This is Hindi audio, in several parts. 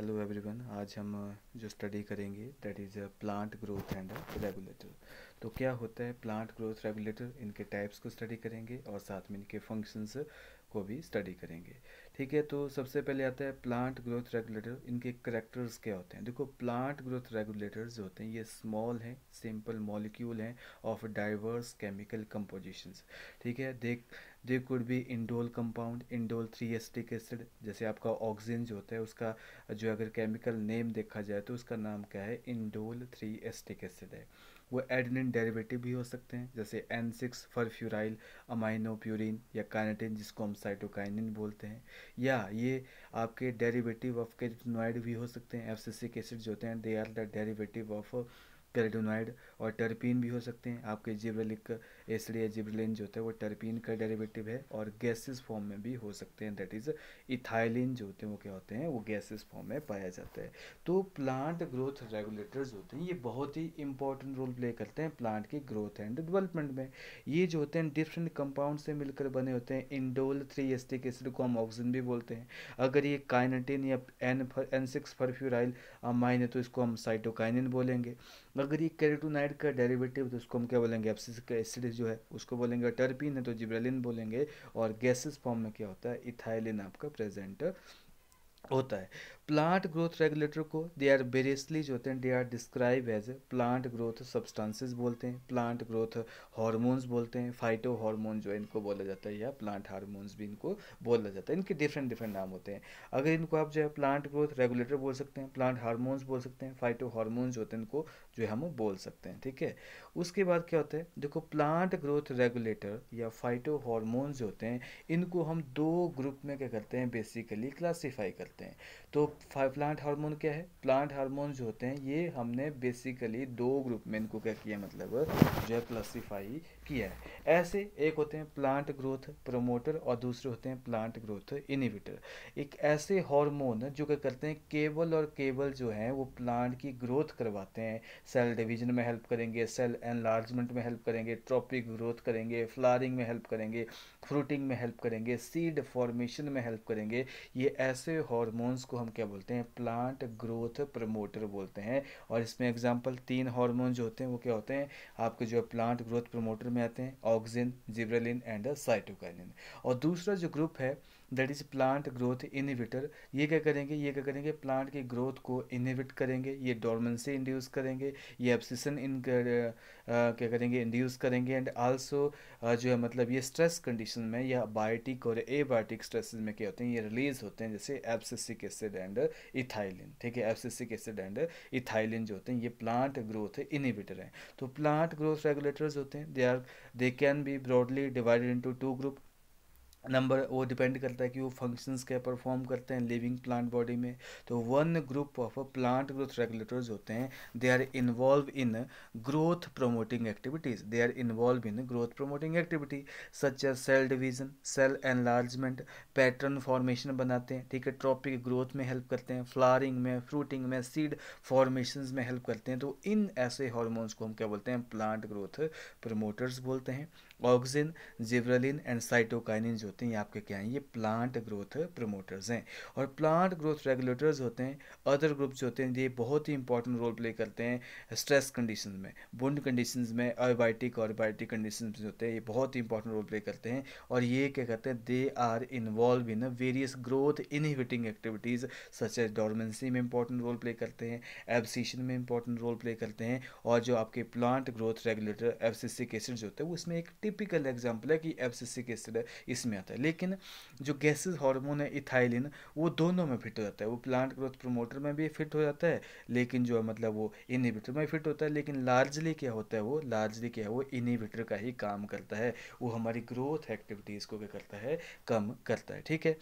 हेलो एवरीवन आज हम जो स्टडी करेंगे that is plant growth and regulator तो क्या होता है प्लांट ग्रोथ रेगुलेटर इनके टाइप्स को स्टडी करेंगे और साथ में इनके फंक्शंस को भी स्टडी करेंगे ठीक है तो सबसे पहले आता है प्लांट ग्रोथ रेगुलेटर इनके करेक्टर्स क्या होते हैं देखो प्लांट ग्रोथ रेगुलेटर्स जो होते हैं ये स्मॉल हैं सिंपल मॉलिक्यूल हैं ऑफ डाइवर्स केमिकल कंपोजिशंस ठीक है देख they could be indole compound indole three acetic acid जैसे आपका ऑक्सीजन जो होता है उसका जो अगर केमिकल नेम देखा जाए तो उसका नाम क्या है इंडोल थ्री एस्टिक एसिड है वो एडनिन डेरिवेटिव भी हो सकते हैं जैसे N six furfuryl amino purine या काइनेटिन जिसको हम साइटोकाइनिन बोलते हैं या ये आपके डेरिवेटिव ऑफ कैरेटिनॉइड भी हो सकते हैं एफसीसिक एसिड जो होते हैं they are the derivative of carotenoid और टर्पिन भी हो सकते हैं आपके जिब्रेलिक इसलिए जिब्रिलिन जो होता है वो टर्पिन का डेरिवेटिव है और गैसेस फॉर्म में भी हो सकते हैं दैट इज़ इथाइलिन जो होते हैं वो क्या होते हैं वो गैसेस फॉर्म में पाया जाता है तो प्लांट ग्रोथ रेगुलेटर्स होते हैं ये बहुत ही इंपॉर्टेंट रोल प्ले करते हैं प्लांट की ग्रोथ एंड डेवलपमेंट में ये जो होते हैं डिफरेंट कंपाउंड से मिलकर बने होते हैं इंडोल थ्री एस्टिक एसिड को हम ऑक्सीजन भी बोलते हैं अगर ये काइनेटिन या N N six furfuryl amine है तो इसको हम साइटोकाइनिन बोलेंगे अगर ये कैरेटोनाइड का डेरिवेटिव तो इसको हम क्या बोलेंगे एसिड जो है उसको बोलेंगे टर्पिन है तो जिब्रेलिन बोलेंगे और गैसेस फॉर्म में क्या होता है इथाइलिन आपका प्रेजेंट होता है प्लांट ग्रोथ रेगुलेटर को दे आर वेरियसली जो होते हैं they are describe as a plant growth substances बोलते हैं प्लांट ग्रोथ हार्मोन्स बोलते हैं फाइटो हार्मोन जो है इनको बोला जाता है या प्लांट हार्मोन्स भी इनको बोला जाता है इनके डिफरेंट डिफरेंट नाम होते हैं अगर इनको आप जो है प्लांट ग्रोथ रेगुलेटर बोल सकते हैं प्लांट हारमोन्स बोल सकते हैं फाइटो हारमोन्स होते हैं इनको जो है हम बोल सकते हैं ठीक है उसके बाद क्या होता है देखो प्लांट ग्रोथ रेगुलेटर या फाइटो हारमोन्स होते हैं इनको हम दो ग्रुप में क्या करते हैं बेसिकली क्लासीफाई करते हैं तो प्लांट हार्मोन क्या है प्लांट हार्मोन जो होते हैं ये हमने बेसिकली दो ग्रुप में इनको क्या किया मतलब जो है क्लासीफाई किया है ऐसे एक होते हैं प्लांट ग्रोथ प्रोमोटर और दूसरे होते हैं प्लांट ग्रोथ इनिविटर एक ऐसे हार्मोन जो क्या करते हैं केबल और केबल जो हैं वो प्लांट की ग्रोथ करवाते हैं सेल डिवीजन में हेल्प करेंगे सेल एनलार्जमेंट में हेल्प करेंगे ट्रॉपिक ग्रोथ करेंगे फ्लारिंग में हेल्प करेंगे फ्रूटिंग में हेल्प करेंगे सीड फॉर्मेशन में हेल्प करेंगे ये ऐसे हॉर्मोन्स को हम क्या बोलते हैं प्लांट ग्रोथ प्रमोटर बोलते हैं और इसमें एग्जाम्पल तीन हॉर्मोन जो होते हैं वो क्या होते हैं आपके जो प्लांट ग्रोथ प्रमोटर में में आते हैं ऑक्सिन जिब्रेलिन एंड साइटोकाइलिन और दूसरा जो ग्रुप है that is plant growth inhibitor ये क्या करेंगे ये क्या करेंगे प्लांट की ग्रोथ को इनिविट करेंगे ये डोरमेंसी इंड्यूस करेंगे ये एब्सिसन इन कर, क्या करेंगे इंड्यूस करेंगे एंड आल्सो uh, जो है मतलब ये स्ट्रेस कंडीशन में या बायोटिक और एबायोटिक स्ट्रेस में क्या होते हैं ये रिलीज होते हैं जैसे एब्सिसिक एसिड एंड इथाइलिन ठीक है एब्सिसिक एसिड एंड इथाइलिन जो होते हैं ये प्लांट ग्रोथ इनिविटर हैं तो प्लांट ग्रोथ रेगुलेटर्स होते हैं they are they can be broadly divided into two group number वो डिपेंड करता है कि वो फंक्शंस क्या परफॉर्म करते हैं लिविंग प्लांट बॉडी में तो one group of plant growth regulators होते हैं they are involve in growth promoting activities they are involve in growth promoting activity such as cell division cell enlargement pattern formation बनाते हैं ठीक है ट्रॉपिक ग्रोथ में हेल्प करते हैं फ्लारिंग में फ्रूटिंग में सीड फॉर्मेशन में हेल्प करते हैं तो इन ऐसे हॉर्मोन्स को हम क्या बोलते हैं प्लांट ग्रोथ प्रमोटर्स बोलते हैं ऑक्सिन जिब्रलिन एंड साइटोकाइनिन जो होते हैं ये आपके क्या हैं ये प्लांट ग्रोथ प्रमोटर्स हैं और प्लांट ग्रोथ रेगुलेटर्स होते हैं अदर ग्रुप्स होते हैं ये बहुत ही इंपॉर्टेंट रोल प्ले करते हैं स्ट्रेस कंडीशन में बुंड कंडीशन में आयोबायोटिक और बायोटिक कंडीशन होते हैं ये बहुत ही इंपॉर्टेंट रोल प्ले करते हैं और ये क्या कहते हैं they are involve in various growth inhibiting activities such as dormancy में इंपॉर्टेंट रोल प्ले करते हैं एब्सिशन में इंपॉर्टेंट रोल प्ले करते हैं और जो आपके plant growth regulator abscisic acid जो होते हैं वो इसमें एक टिपिकल एग्जाम्पल है कि एफसीसी के तरह इसमें आता है लेकिन जो गैसेज हार्मोन है इथाइलिन वो दोनों में फिट हो जाता है वो प्लांट ग्रोथ प्रोमोटर में भी फिट हो जाता है लेकिन जो है मतलब वो इनिबिटर में फिट होता है लेकिन लार्जली क्या होता है वो लार्जली क्या है वो इनिबिटर का ही काम करता है वो हमारी ग्रोथ एक्टिविटीज़ को क्या करता है कम करता है ठीक है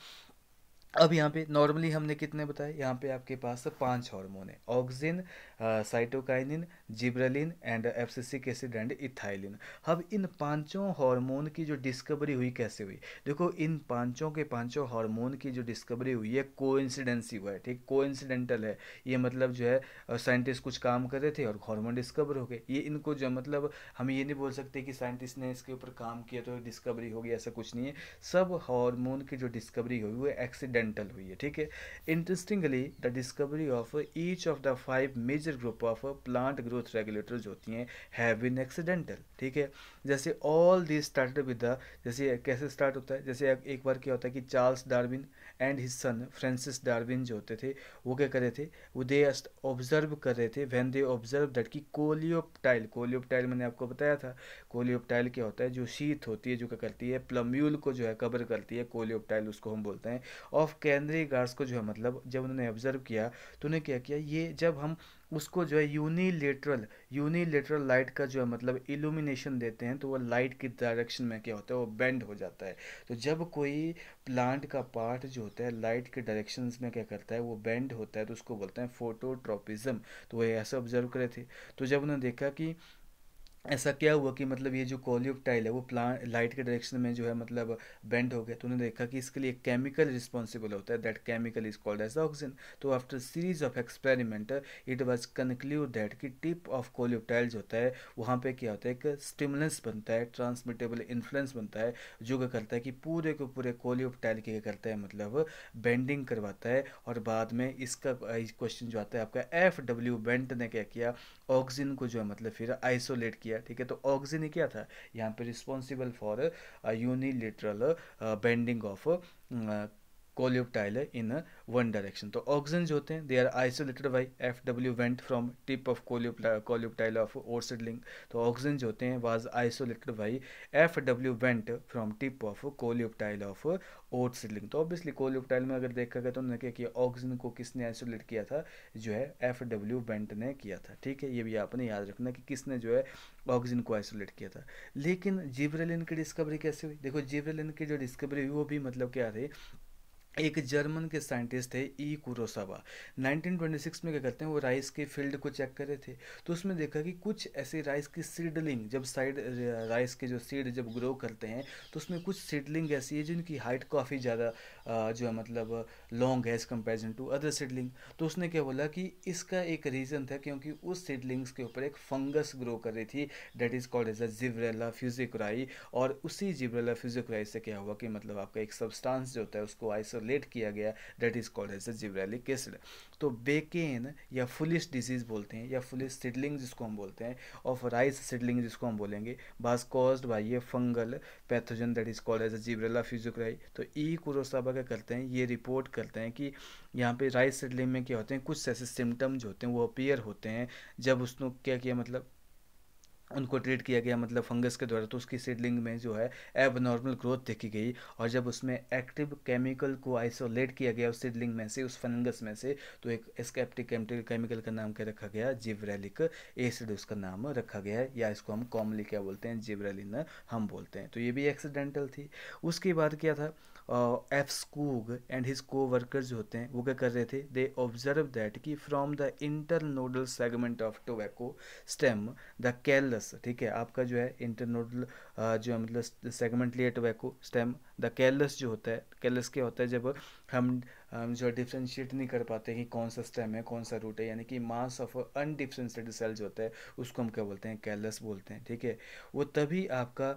अब यहाँ पे नॉर्मली हमने कितने बताए यहाँ पे आपके पास पांच हार्मोन है auxin cytokinin gibberellin and abscisic acid and ethylene अब इन पांचों हार्मोन की जो डिस्कवरी हुई कैसे हुई देखो इन पांचों के पांचों हार्मोन की जो डिस्कवरी हुई है कोइंसिडेंसी हुआ है ठीक कोइंसिडेंटल है ये मतलब जो है साइंटिस्ट कुछ काम कर रहे थे और हार्मोन डिस्कवर हो गए ये इनको जो मतलब हम ये नहीं बोल सकते कि साइंटिस्ट ने इसके ऊपर काम किया तो डिस्कवरी होगी ऐसा कुछ नहीं है सब हॉर्मोन की जो डिस्कवरी हुई वो एक्सीडेंटल हुई है ठीक है interestingly the discovery of each of the five major group of plant growth growth regulators होती हैं हैव बिन एक्सीडेंटल ठीक है जैसे all this started with the जैसे कैसे स्टार्ट होता है जैसे एक बार क्या होता है कि Charles Darwin and his son Francis Darwin जो होते थे वो क्या कर रहे थे वो दे ऑब्जर्व कर रहे थे वैन दे ऑब्जर्व दैट कि कोलियोपटाइल कोलियोपटाइल मैंने आपको बताया था कोलियोपटाइल क्या होता है जो शीत होती है जो क्या करती है प्लम्यूल को जो है कवर करती है कोलियोपटाइल उसको हम बोलते हैं ऑफ कैनरी गार्ड्स को जो है मतलब जब उन्होंने ऑब्जर्व किया तो उन्हें क्या किया ये जब हम उसको जो है यूनिलेटरल यूनिलेटरल लाइट का जो है मतलब इल्यूमिनेशन देते हैं तो वो लाइट की डायरेक्शन में क्या होता है वो बेंड हो जाता है तो जब कोई प्लांट का पार्ट जो होता है लाइट के डायरेक्शन में क्या करता है वो बेंड होता है तो उसको बोलते हैं फोटोट्रोपिज्म तो वो ऐसा ऑब्जर्व करे थे तो जब उन्होंने देखा कि ऐसा क्या हुआ कि मतलब ये जो टाइल है वो प्लांट लाइट के डायरेक्शन में जो है मतलब बेंड हो गया तो उन्होंने देखा कि इसके लिए केमिकल रिस्पॉन्सिबल होता है that chemical is called as auxin तो after series of experiment it was concluded that कि टिप ऑफ कोलियोप्टाइल जो होता है वहाँ पर क्या होता है एक स्टिमुलेंस बनता है ट्रांसमिटेबल इन्फ्लुएंस बनता है जो क्या करता है कि पूरे को पूरे टाइल क्या करता है मतलब बेंडिंग करवाता है और बाद में इसका क्वेश्चन जो आता है आपका एफ डब्ल्यू बेंट ने क्या किया ऑक्सीजन को जो है मतलब फिर आइसोलेट किया ठीक है तो ऑक्सीजन क्या था यहाँ पे responsible for unilateral bending of coleoptile है इन वन डायरेक्शन तो ऑक्सीजन जो होते हैं they are isolated by F W Went from tip of coleoptile coleoptile of oat seedling तो ऑक्सीजन जो होते हैं was isolated by F W Went from tip of coleoptile of oat seedling तो ऑब्वियसली कोल्यूब टाइल में अगर देखा गया तो उन्होंने क्या किया ऑक्सीजन को किसने आइसोलेट किया था जो है एफ डब्ल्यू वेंट ने किया था ठीक है ये भी आपने याद रखना कि किसने जो है ऑक्सीजन को आइसोलेट किया था लेकिन जीवरेलिन की डिस्कवरी कैसे हुई देखो जीवरेलिन की जो डिस्कवरी हुई वो भी मतलब क्या थे एक जर्मन के साइंटिस्ट थे ई कुरोसावा 1926 में क्या करते हैं वो राइस के फील्ड को चेक कर रहे थे तो उसमें देखा कि कुछ ऐसे राइस की सीडलिंग जब साइड राइस के जो सीड जब ग्रो करते हैं तो उसमें कुछ सीडलिंग ऐसी है जिनकी हाइट काफ़ी ज़्यादा जो है मतलब लॉन्ग है as comparison to other seedling तो उसने क्या बोला कि इसका एक रीज़न था क्योंकि उस सीडलिंग्स के ऊपर एक फंगस ग्रो कर रही थी that is called as a Gibberella fujikuroi और उसी जिब्रेला फ्यूजिक्राई से क्या हुआ कि मतलब आपका एक सब्सटांस जो होता है उसको आइसोलेट किया गया that is called as a gibberellic acid तो बेकेन या फुलिश डिजीज़ बोलते हैं या फुलिश सीडलिंग जिसको हम बोलते हैं ऑफ राइस सीडलिंग जिसको हम बोलेंगे बाज कॉज्ड बाई ये fungal pathogen that is called as a Gibberella fujikuroi तो ई e कुरोसाबा क्या करते हैं ये रिपोर्ट करते हैं कि यहाँ पे राइट साइड लिम में क्या होते हैं कुछ ऐसे सिम्टम्स होते हैं वो अपीयर होते हैं जब उसने क्या किया मतलब उनको ट्रीट किया गया मतलब फंगस के द्वारा तो उसकी सीडलिंग में जो है एब नॉर्मल ग्रोथ देखी गई और जब उसमें एक्टिव केमिकल को आइसोलेट किया गया उस सीडलिंग में से उस फंगस में से तो एक स्केप्टिक केमिकल का नाम क्या रखा गया जिवरेलिक एसिड उसका नाम रखा गया है या इसको हम कॉमनली क्या बोलते हैं जिवरेलिन हम बोलते हैं तो ये भी एक्सीडेंटल थी उसके बाद क्या था F Skoog and his co workers जो होते हैं वो क्या कर रहे थे दे ऑब्जर्व दैट कि from the internodal segment of tobacco stem the callus ठीक है आपका जो है इंटरनोडल uh, जो है मतलब सेगमेंट लिया टोबैको स्टेम द कैलस जो होता है कैलस क्या होता है जब हम हम जो डिफ्रेंशिएट नहीं कर पाते कि कौन सा स्टेम है कौन सा रूट है यानी कि मास ऑफ अनडिफ्रेंशिएटेड सेल जो होता है उसको हम क्या बोलते हैं कैलस बोलते हैं ठीक है वो तभी आपका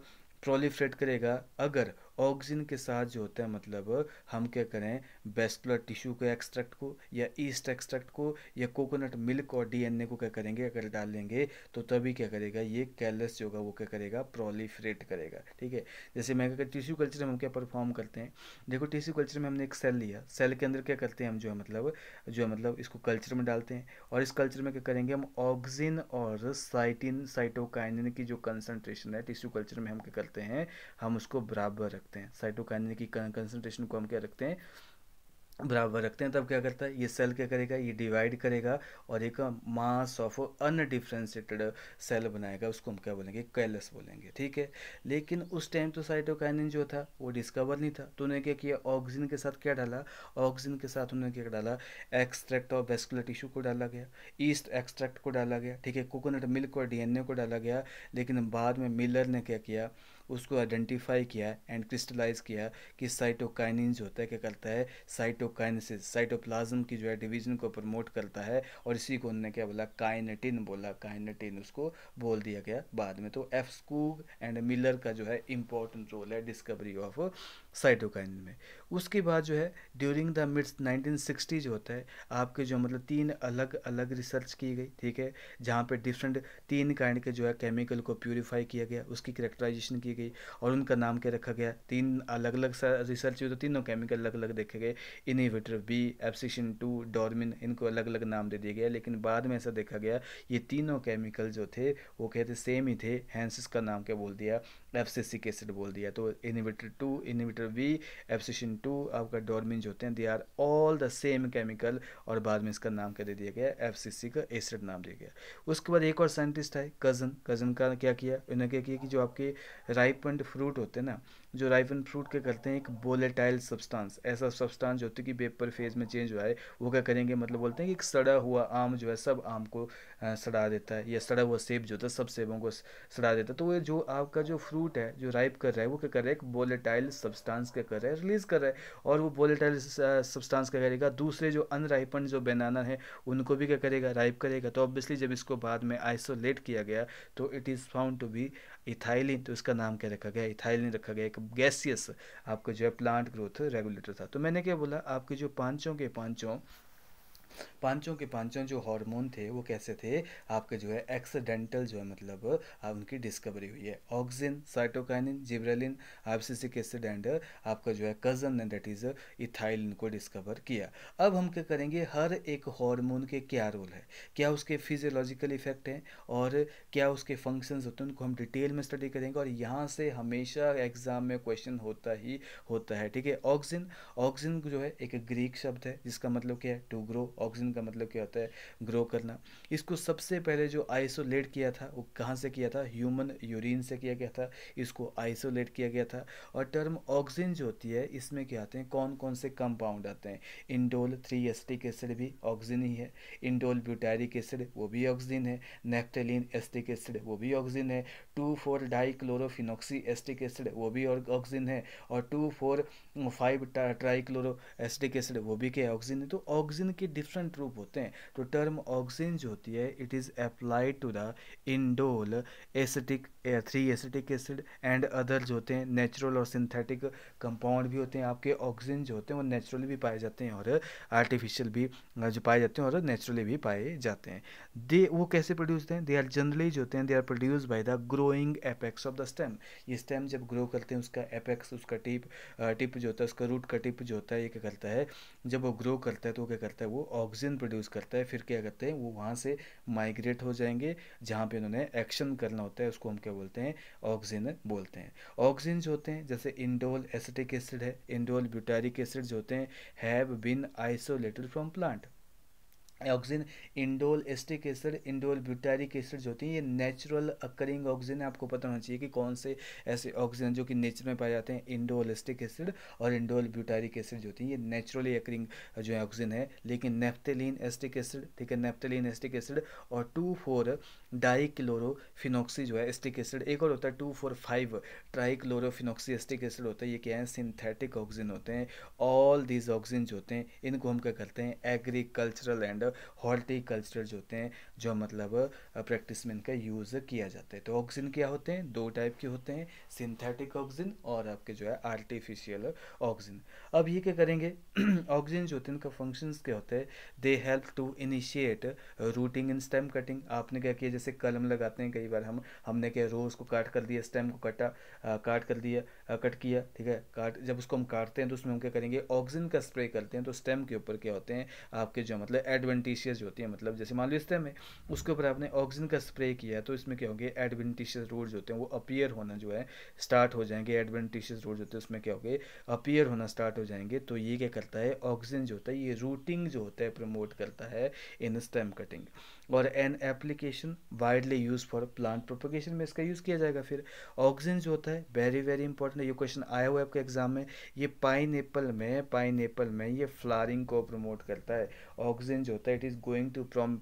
प्रोलिफ्रेट करेगा अगर ऑक्सीजन के साथ जो होता है मतलब हम क्या करें बेस्कुलर टिश्यू के एक्सट्रैक्ट को या ईस्ट एक्सट्रैक्ट को या कोकोनट मिल्क और डीएनए को क्या करेंगे अगर डाल लेंगे तो तभी क्या करेगा ये कैलस जो होगा वो क्या करेगा प्रोलीफ्रेट करेगा ठीक है जैसे मैं क्या टिश्यू कल्चर में हम क्या परफॉर्म करते हैं देखो टिश्यू कल्चर में हमने एक सेल लिया सेल के अंदर क्या करते हैं हम जो है मतलब जो है मतलब इसको कल्चर में डालते हैं और इस कल्चर में क्या करेंगे हम ऑक्सीजन और साइटिन साइटोकाइनिन की जो कंसनट्रेशन है टिश्यू कल्चर में हम क्या करते हैं हम उसको बराबर रखते हैं साइटोकाइनिन की कंसनट्रेशन को हम क्या रखते हैं बराबर रखते हैं तब क्या करता है ये सेल क्या करेगा ये डिवाइड करेगा और एक मास ऑफ अनडिफ्रेंशिएटेड सेल बनाएगा उसको हम क्या बोलेंगे कैलस बोलेंगे ठीक है लेकिन उस टाइम तो साइटोकाइनिन जो था वो डिस्कवर नहीं था तो उन्होंने क्या किया ऑक्सीजन के साथ क्या डाला ऑक्सीजन के साथ उन्होंने क्या डाला एक्सट्रैक्ट ऑफ वेस्कुलर टिश्यू को डाला गया ईस्ट एक्सट्रैक्ट को डाला गया ठीक है कोकोनट मिल्क और डी को डाला गया लेकिन बाद में मिलर ने क्या किया उसको आइडेंटिफाई किया एंड क्रिस्टलाइज किया कि साइटोकाइनिन जो होता है क्या करता है साइटोकाइनसिस साइटोप्लाज्म की जो है डिवीजन को प्रमोट करता है और इसी को उन्होंने क्या बोला काइनेटिन बोला काइनेटिन उसको बोल दिया गया बाद में तो एफ स्कूग एंड मिलर का जो है इम्पोर्टेंट रोल है डिस्कवरी ऑफ साइटोकाइन में उसके बाद जो है ड्यूरिंग द मिड नाइनटीन जो होता है आपके जो मतलब तीन अलग अलग रिसर्च की गई ठीक है जहाँ पे डिफरेंट तीन काइंड के जो है केमिकल को प्योरीफाई किया गया उसकी करेक्टराइजेशन की गई और उनका नाम क्या रखा गया तीन अलग अलग रिसर्च हुई तो तीनों केमिकल अलग अलग देखे गए inhibitor B abscisin two dormin इनको अलग अलग नाम दे दिया गया लेकिन बाद में ऐसा देखा गया ये तीनों केमिकल जो थे वो कहते सेम ही थे हैंसिस का नाम क्या बोल दिया एफसेसिक एसिड बोल दिया तो inhibitor to inhibitor later B abscisin two आपका डोरमिन जो होते हैं they are all the same chemical और बाद में इसका नाम क्या दे दिया गया एफ सी सी का एसिड नाम दिया गया उसके बाद एक और साइंटिस्ट है कज़न कज़न का क्या किया उन्होंने क्या किया कि जो आपके राइपंड फ्रूट होते हैं ना जो राइवन फ्रूट के करते हैं एक बोलेटाइल सब्सटेंस ऐसा सब्सटेंस जो होती है कि वेपर फेज में चेंज हुआ है वो क्या करेंगे मतलब बोलते हैं कि एक सड़ा हुआ आम जो है सब आम को सड़ा देता है या सड़ा हुआ सेब जो होता है सब सेबों को सड़ा देता है तो वो जो आपका जो फ्रूट है जो राइप कर रहा है वो क्या कर रहा है एक बोलेटाइल सब्सटेंस क्या कर रहा है रिलीज़ कर रहा है और वो बोलेटाइल सब्सटेंस क्या करेगा दूसरे जो अनराइपन जो बनाना है उनको भी क्या करेगा राइप करेगा तो ऑब्वियसली जब इसको बाद में आइसोलेट किया गया तो it is found to be ethylene तो इसका नाम क्या रखा गया इथाइलिन रखा गया एक गैसियस आपका जो है प्लांट ग्रोथ रेगुलेटर था तो मैंने क्या बोला आपके जो पांचों के पांचों पांचों के पांचों जो हार्मोन थे वो कैसे थे आपके जो है एक्सीडेंटल जो है मतलब उनकी डिस्कवरी हुई है auxin cytokinin gibberellin abscisic acid and आपका जो है कजन ने दैट इज इथाइलिन को डिस्कवर किया अब हम क्या करेंगे हर एक हार्मोन के क्या रोल है क्या उसके फिजियोलॉजिकल इफेक्ट हैं और क्या उसके फंक्शंस होते हैं उनको हम डिटेल में स्टडी करेंगे और यहाँ से हमेशा एग्जाम में क्वेश्चन होता ही होता है ठीक है ऑक्सिन ऑक्सिन जो है एक ग्रीक शब्द है जिसका मतलब क्या है टू ग्रो ऑक्सीजन का मतलब क्या होता है ग्रो करना इसको सबसे पहले जो आइसोलेट किया था वो कहाँ से किया था ह्यूमन यूरिन से किया गया था इसको आइसोलेट किया गया था और टर्म ऑक्सीजन जो होती है इसमें क्या आते हैं कौन कौन से कंपाउंड आते हैं इंडोल थ्री एस्टिक एसिड भी ऑक्सीजन ही है इंडोल ब्यूटैरिक एसिड वो भी ऑक्सीजन है नेफ्टेलिन एस्टिक एसिड वो भी ऑक्सीजन है two four di chlorophenoxy acetic acid वो भी ऑक्सीजन है और two four five tri chloro acetic acid वो भी क्या ऑक्सीजन है तो ऑक्सीजन के डिफ डिफरेंट रूप होते हैं तो टर्म ऑक्सीजन जो होती है it is applied to the indole acetic three acetic acid and other जो होते हैं नेचुरल और सिंथेटिक कंपाउंड भी होते हैं आपके ऑक्सीजन जो होते हैं वो नेचुरली भी पाए जाते हैं और आर्टिफिशियल भी जो पाए जाते हैं और नेचुरली भी पाए जाते हैं दे वो कैसे प्रोड्यूस हैं दे आर जनरली जो होते हैं they are produce by the growing apex of the stem ये स्टेम जब ग्रो करते हैं उसका एपेक्स उसका टिप टिप जो होता है उसका रूट का टिप जो होता है ये क्या करता है जब वो ग्रो करता है तो क्या करता है वो ऑक्सीजन प्रोड्यूस करता है फिर क्या करते हैं वो वहाँ से माइग्रेट हो जाएंगे जहाँ पे उन्होंने एक्शन करना होता है उसको हम क्या बोलते हैं ऑक्सीजन बोलते हैं ऑक्सीजन जो होते हैं जैसे इंडोल एसिटिक एसिड है इंडोल ब्यूटारिक एसिड जो होते हैं have been isolated from plant auxin indole acetic acid indole butyric acid जो होती हैं ये नेचुरल अकरिंग ऑक्सीजन है आपको पता होना चाहिए कि कौन से ऐसे ऑक्सीजन जो कि नेचर में पाए जाते हैं इंडोल एस्टिक एसिड और इंडोल ब्यूटारिक एसिड जो होती हैं ये नेचुरली अकरिंग जो है ऑक्सीजन है लेकिन नेफ्तेलिन एस्टिक एसिड ठीक है नेफ्टेलिन एस्टिक एसिड और टू फोर डाई क्लोरोफिनोक्सी जो है एस्टिक एसिड एक और होता है two four five tri chlorophenoxy acetic acid होता है ये क्या है सिंथेटिक ऑक्सीजन होते हैं ऑल दीज ऑक्सीजन जो होते हैं इनको हम क्या करते हैं एग्रीकल्चरल एंड हॉर्टिकल्चरल जो होते हैं जो मतलब प्रैक्टिस में इनका यूज़ किया जाता है तो ऑक्सीजन क्या होते हैं दो टाइप के होते हैं सिंथेटिक ऑक्सीजन और आपके जो है आर्टिफिशियल ऑक्सीजन अब ये क्या करेंगे ऑक्सीजन जो होते हैं इनका फंक्शंस क्या होते हैं they help to initiate rooting in stem cutting आपने क्या किया जैसे कलम लगाते हैं कई बार हम हमने क्या रोज़ को काट कर दिया स्टेम को कटा आ, काट कर दिया आ, कट किया ठीक है काट जब उसको हम काटते हैं तो उसमें हम क्या करेंगे ऑक्सीजन का स्प्रे करते हैं तो स्टेम के ऊपर क्या होते हैं आपके जो मतलब एडवेंटिशियस होती है मतलब जैसे मान लो स्टेम है उसके ऊपर आपने ऑक्सीजन का स्प्रे किया है तो इसमें क्या होंगे एडवेंटिशियस जो होते हैं वो अपियर होना जो है स्टार्ट हो जाएंगे एडवेंटिशियस जो होते हैं उसमें क्या होंगे अपियर होना स्टार्ट हो जाएंगे तो ये क्या करता है ऑक्सीजन जो होता है ये रूटिंग जो होता है प्रमोट करता है इन स्टेम कटिंग और an application widely use for plant propagation में इसका यूज़ किया जाएगा फिर ऑक्सीजन जो होता है वेरी वेरी इंपॉर्टेंट ये क्वेश्चन आया हुआ है आपके एग्जाम में ये पाइन में पाइन में ये फ्लारिंग को प्रमोट करता है ऑक्सीजन जो होता है it is going to prom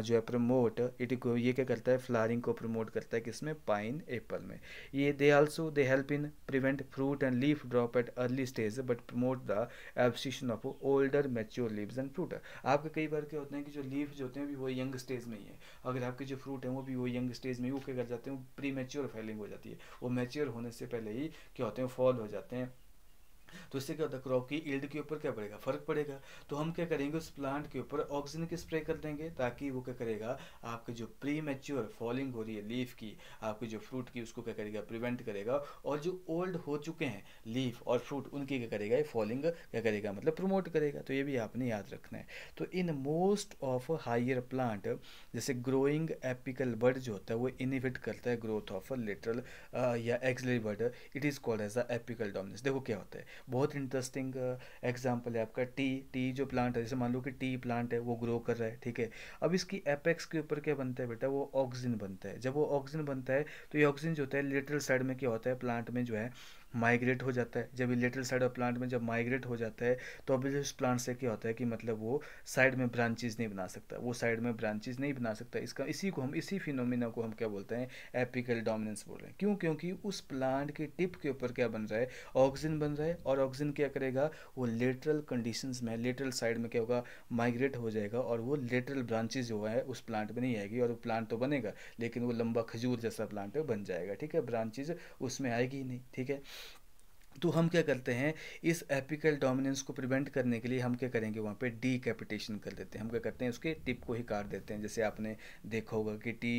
जो है प्रमोट इट ये क्या करता है फ्लारिंग को प्रमोट करता है किसमें पाइन एप्पल में ये they also they help in prevent fruit and leaf drop at early stage but promote the abscission of older mature leaves and fruit आपके कई बार क्या होते हैं कि जो लीव जो होते हैं वो यंग स्टेज में ही है अगर आपके जो फ्रूट हैं वो भी वो यंग स्टेज में ही वो क्या कर जाते हैं प्री मेच्योर फैलिंग हो जाती है वो मेच्योर होने से पहले ही क्या होते हैं फॉल हो जाते हैं तो इससे क्या होता है क्रॉप की ईल्ड के ऊपर क्या पड़ेगा फ़र्क पड़ेगा तो हम क्या करेंगे उस प्लांट के ऊपर ऑक्सीजन की स्प्रे कर देंगे ताकि वो क्या करेगा आपके जो प्री मेच्योर फॉलिंग हो रही है लीफ की आपके जो फ्रूट की उसको क्या करेगा प्रिवेंट करेगा और जो ओल्ड हो चुके हैं लीफ और फ्रूट उनकी क्या करेगा ये फॉलिंग क्या करेगा मतलब प्रमोट करेगा तो ये भी आपने याद रखना है तो in most of higher plant जैसे ग्रोइंग एपिकल बर्ड जो होता है वो इनिवेट करता है growth of lateral or axillary bud it is called as the apical dominance देखो क्या होता है बहुत इंटरेस्टिंग एग्जाम्पल uh, है आपका टी टी जो प्लांट है जैसे मान लो कि टी प्लांट है वो ग्रो कर रहा है ठीक है अब इसकी एपेक्स के ऊपर क्या बनता है बेटा वो ऑक्सीजन बनता है जब वो ऑक्सीजन बनता है तो ये ऑक्सीजन जो होता है लिटरल साइड में क्या होता है प्लांट में जो है माइग्रेट हो जाता है जब ये लेटरल साइड ऑफ प्लांट में जब माइग्रेट हो जाता है तो ऑब्वियसली उस प्लांट से क्या होता है कि मतलब वो साइड में ब्रांचेज नहीं बना सकता वो साइड में ब्रांचेज नहीं बना सकता इसका इसी को हम इसी फिनोमिना को हम क्या बोलते हैं एपिकल डोमिनेंस बोल रहे हैं क्यों क्योंकि उस प्लांट के टिप के ऊपर क्या बन रहा है ऑक्सीजन बन रहा है और ऑक्सीजन क्या करेगा वो लेटरल कंडीशन में लेटरल साइड में क्या होगा माइग्रेट हो जाएगा और वो लेटरल ब्रांचेज जो है उस प्लांट में नहीं आएगी और वो प्लांट तो बनेगा लेकिन वो लंबा खजूर जैसा प्लांट बन जाएगा ठीक है ब्रांचेज उसमें आएगी ही नहीं ठीक है तो हम क्या करते हैं इस एपिकल डोमिनेंस को प्रिवेंट करने के लिए हम क्या करेंगे वहाँ पे डी कैपिटेशन कर देते हैं हम क्या करते हैं उसके टिप को ही काट देते हैं जैसे आपने देखा होगा कि टी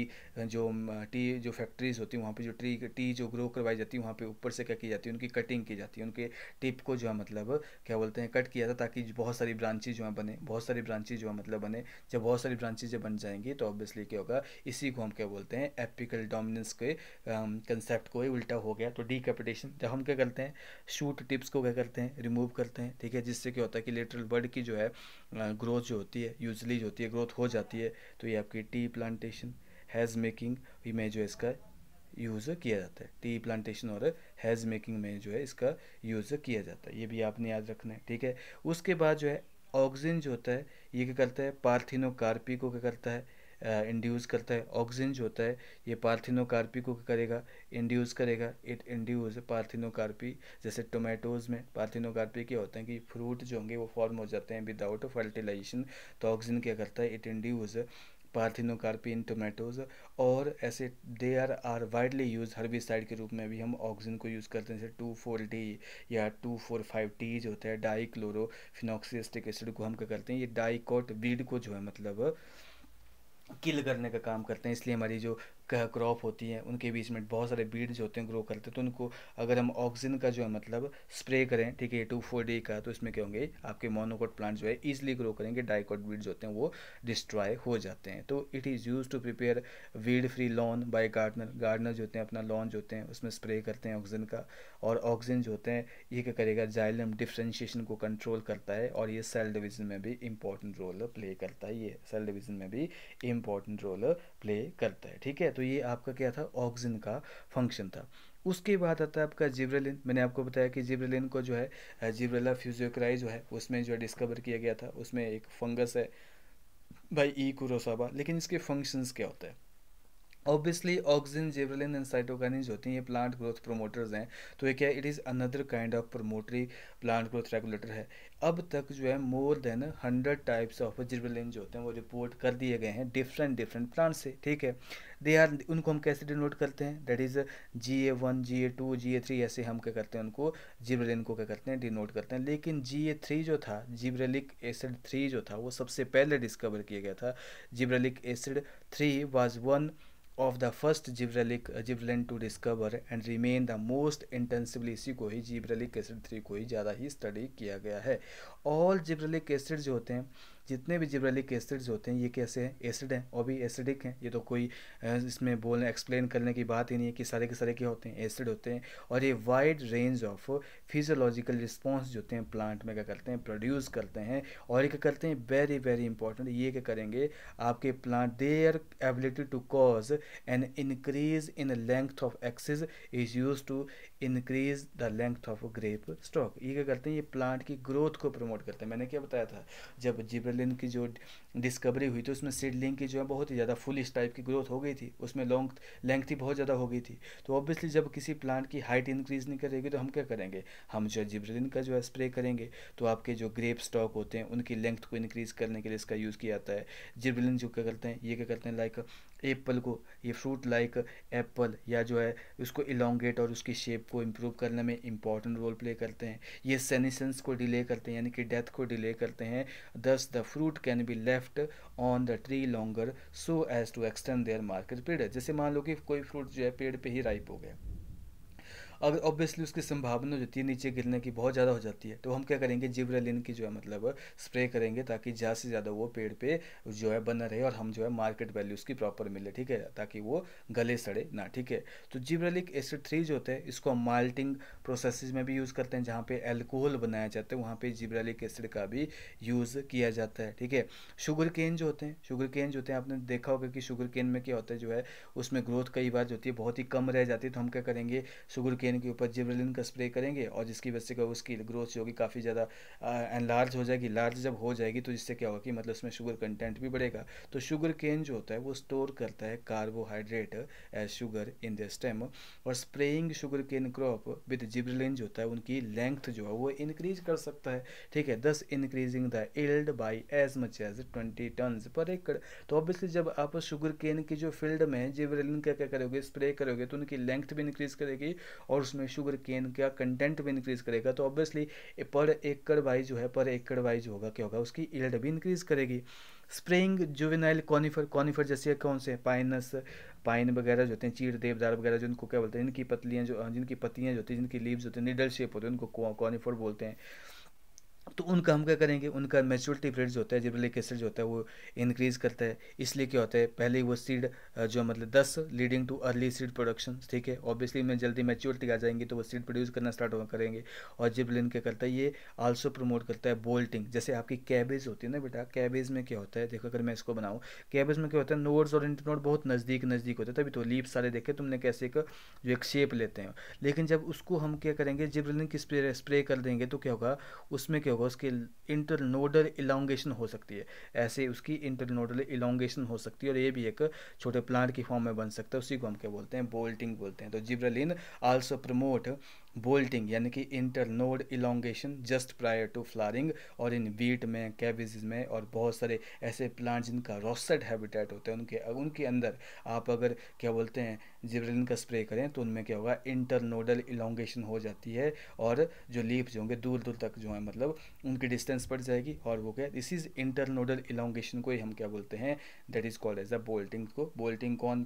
जो टी जो फैक्ट्रीज होती हैं वहाँ पे जो ट्री टी जो ग्रो करवाई जाती है वहाँ पे ऊपर से क्या की जाती है उनकी कटिंग की जाती है उनके टिप को जो है मतलब क्या बोलते हैं कट किया था ताकि बहुत सारी ब्रांचेज जो है बने बहुत सारी ब्रांचेज जो है मतलब बने जब बहुत सारी ब्रांचेज जब बन जाएंगी तो ऑब्वियसली क्या होगा इसी को हम क्या बोलते हैं एपिकल डोमिनेंस के कंसेप्ट को ही उल्टा हो गया तो डी कैपिटेशन जब हम क्या करते हैं शूट टिप्स को क्या करते हैं रिमूव करते हैं ठीक है जिससे क्या होता है कि लेटरल बर्ड की जो है ग्रोथ जो होती है यूजली जो होती है ग्रोथ हो जाती है तो ये आपकी टी प्लांटेशन हैज़ मेकिंग में जो इसका यूज़ किया जाता है टी प्लांटेशन और हैज़ मेकिंग में जो है इसका यूज़ किया जाता है ये भी आपने याद रखना है ठीक है उसके बाद जो है ऑक्सीजन जो होता है ये क्या करता है पार्थिनोकार्पी को क्या करता है इंड्यूस करता है ऑक्सीजन जो होता है ये पार्थिनोकार्पी को करेगा इंड्यूस करेगा इट इंड्यूस पार्थिनोकार्पी जैसे टोमेटोज़ में पार्थिनोकार्पी क्या होता है कि फ्रूट जो होंगे वो फॉर्म हो जाते हैं विदाउट फर्टिलाइजेशन तो ऑक्सीजन क्या करता है it induce parthenocarpy in tomatoes और ऐसे they are are widely use herbicide के रूप में भी हम ऑक्सीजन को यूज़ करते हैं जैसे टू फोर डी या टू फोर फाइव टी जो होता है डाई क्लोरो फिनॉक्सीस्टिक एसिड को हम क्या करते हैं ये डाइकोट बीड को जो है मतलब किल करने का काम करते हैं इसलिए हमारी जो क्रॉप होती हैं उनके बीच में बहुत सारे बीड्स होते हैं ग्रो करते हैं तो उनको अगर हम ऑक्सीजन का जो है मतलब स्प्रे करें ठीक है टू फोर डी का तो इसमें क्या होंगे आपके मोनोकोट प्लांट जो है ईजिली ग्रो करेंगे डाइकोट बीड्स होते हैं वो डिस्ट्रॉय हो जाते हैं तो it is use to prepare weed free lawn by gardener gardener जो होते हैं अपना लॉन जो होते हैं उसमें स्प्रे करते हैं ऑक्सीजन का और ऑक्सीजन जो होते हैं ये क्या करेगा जाइलम डिफ्रेंशिएशन को कंट्रोल करता है और ये सेल डिवीजन में भी इंपॉर्टेंट रोल प्ले करता है ये सेल डिवीजन में भी इंपॉर्टेंट रोल प्ले करता है ठीक है तो ये आपका क्या था ऑक्सीजन का फंक्शन था उसके बाद आता है आपका जिब्रेलिन मैंने आपको बताया कि जिब्रेलिन को जो है जिब्रेला फ्यूजियोक्राई जो है उसमें जो है डिस्कवर किया गया था उसमें एक फंगस है भाई ई e. कुरोसाबा लेकिन इसके फंक्शंस क्या होता है obviously auxin gibberellin and cytokinins होती हैं ये प्लांट ग्रोथ प्रोमोटर्स हैं तो ये क्या it is another kind of promotory plant growth regulator है अब तक जो है more than hundred types of gibberellin जो होते हैं वो रिपोर्ट कर दिए गए हैं डिफरेंट डिफरेंट प्लांट से ठीक है दे आर उनको हम कैसे डिनोट करते हैं that is G A one G A two G A three ऐसे हम क्या करते हैं उनको जिब्रेलिन को क्या करते हैं डिनोट करते हैं लेकिन जी ए थ्री जो था जिब्रेलिक एसिड थ्री जो था वो सबसे पहले डिस्कवर किया गया था gibberellic acid three was one of the first gibberellic uh, gibberellin to discover and remain the most intensively इसी को ही जिब्रेलिक एसिड थ्री को ही ज़्यादा ही स्टडी किया गया है ऑल जिब्रेलिक एसिड जो होते हैं जितने भी जिब्रेलिक एसिड्स होते हैं ये कैसे हैं एसिड हैं और भी एसिडिक हैं ये तो कोई इसमें बोलने एक्सप्लेन करने की बात ही नहीं है कि सारे के सारे क्या होते हैं एसिड होते हैं और ये wide range of physiological response जो होते हैं प्लांट में क्या करते हैं प्रोड्यूस करते हैं और ये क्या करते हैं वेरी वेरी इंपॉर्टेंट ये क्या करेंगे आपके plant their ability to cause an increase in length of axis is use to increase the length of grape stalk ये क्या करते हैं ये प्लांट की ग्रोथ को प्रमोट करते हैं मैंने क्या बताया था जब जिब्रलिन की जो डिस्कवरी हुई थी उसमें सीडलिंग की जो है बहुत ही ज़्यादा फुल इस टाइप की ग्रोथ हो गई थी उसमें लॉन्ग लेंथ ही बहुत ज़्यादा हो गई थी तो ऑब्वियसली जब किसी प्लांट की हाइट इंक्रीज नहीं करेगी तो हम क्या करेंगे हम जो है जिब्रेलिन का जो है स्प्रे करेंगे तो आपके जो ग्रेप स्टॉक होते हैं उनकी लेंथ को इंक्रीज करने के लिए इसका यूज़ किया जाता है जिब्रलिन जो क्या करते हैं ये क्या करते हैं लाइक एप्पल को ये फ्रूट लाइक एप्पल या जो है उसको इलोंगेट और उसकी शेप को इम्प्रूव करने में इंपॉर्टेंट रोल प्ले करते हैं ये सेनिसेंस को डिले करते हैं यानी कि डेथ को डिले करते हैं thus the fruit can be left on the tree longer so as to extend their market period जैसे मान लो कि कोई फ्रूट जो है पेड़ पे ही राइप हो गया अगर ऑब्वियसली उसकी संभावना जो होती है नीचे गिरने की बहुत ज़्यादा हो जाती है तो हम क्या करेंगे जिब्रेलिन की जो है मतलब स्प्रे करेंगे ताकि ज़्यादा से ज़्यादा वो पेड़ पे जो है बना रहे और हम जो है मार्केट वैल्यू उसकी प्रॉपर मिले ठीक है ताकि वो गले सड़े ना ठीक है तो जिब्रेलिक एसिड थ्री जो होते हैं इसको हम माल्टिंग प्रोसेस में भी यूज़ करते हैं जहाँ पे एल्कोहल बनाया जाता है वहाँ पर जिब्रेलिक एसिड का भी यूज़ किया जाता है ठीक है शुगर केन जो होते हैं शुगर केन जो होते हैं आपने देखा होगा कि शुगर केन में क्या होता है जो है उसमें ग्रोथ कई बार जो होती है बहुत ही कम रह जाती है तो हम क्या करेंगे शुगर केन गेंद के ऊपर जिब्रेलिन का स्प्रे करेंगे और जिसकी वजह से क्या उसकी ग्रोथ जो होगी काफ़ी ज़्यादा एनलार्ज हो जाएगी लार्ज जब हो जाएगी तो जिससे क्या होगा कि मतलब उसमें शुगर कंटेंट भी बढ़ेगा तो शुगर केन जो होता है वो स्टोर करता है carbohydrate as sugar in the stem और spraying sugarcane crop with gibberellin जो होता है उनकी लेंथ जो है वो इंक्रीज कर सकता है ठीक है thus increasing the yield by as much as twenty ton per acre तो ऑब्वियसली जब आप शुगर केन की जो फील्ड में जिब्रेलिन का क्या करोगे स्प्रे करोगे तो उनकी लेंथ भी इंक्रीज करेगी और और उसमें शुगर केन का कंटेंट भी इंक्रीज़ करेगा तो ऑब्वियसली पर एकड़ वाइज जो है पर एकड़ वाइज होगा क्या होगा उसकी इल्ड भी इंक्रीज़ करेगी स्प्रेइंग जुवेनाइल कॉनिफर कॉनिफर जैसे कौन से पाइनस पाइन वगैरह जो होते हैं चीड़ देवदार वगैरह जिनको क्या बोलते हैं इनकी पतलियाँ जो हाँ, जिनकी पत्तियाँ जो होती हैं जिनकी लीव्स होती हैं निडल शेप होते हैं उनको कॉनिफर बोलते हैं तो उनका हम क्या करेंगे उनका मेच्योरिटी पीरियड जो होता है जिब्रेलिक एसिड जो होता है वो इंक्रीज़ करता है इसलिए क्या होता है पहले वो सीड जो मतलब thus leading to early seed production ठीक है ऑब्वियसली में जल्दी मेच्योरिटी आ जाएंगी तो वो सीड प्रोड्यूस करना स्टार्ट करेंगे और जिब्रेलिन क्या करता है ये आल्सो प्रमोट करता है बोल्टिंग जैसे आपकी कैबेज होती है ना बेटा कैबेज में क्या होता है देखो अगर मैं इसको बनाऊँ कैबेज में क्या होता है नोड्स और इंटरनोट बहुत नज़दीक नज़दीक होता है तभी तो लीप सारे देखे तुमने कैसे एक जो एक शेप लेते हैं लेकिन जब उसको हम क्या करेंगे जिब्रेलिन की स्प्रे कर देंगे तो क्या होगा उसमें क्या होगा उसके इंटरनोडल इलांगेशन हो सकती है ऐसे उसकी इंटरनोडल इलांगेशन हो सकती है और ये भी एक छोटे प्लांट की फॉर्म में बन सकता है उसी को हम क्या बोलते हैं बोल्टिंग बोलते हैं तो जिब्रलिन आल्सो प्रमोट बोल्टिंग यानी कि internode elongation just prior to flowering और इन वीट में कैबिज में और बहुत सारे ऐसे प्लांट जिनका रोस्टेड हैबिटेट होता है उनके उनके अंदर आप अगर क्या बोलते हैं जिब्रेलिन का स्प्रे करें तो उनमें क्या होगा इंटरनोडल इलोंगेशन हो जाती है और जो जो होंगे दूर दूर तक जो है मतलब उनकी डिस्टेंस बढ़ जाएगी और वो क्या दिस इज़ इंटरनोडल इलोंगेशन को ही हम क्या बोलते हैं that is called as a bolting को बोल्टिंग कौन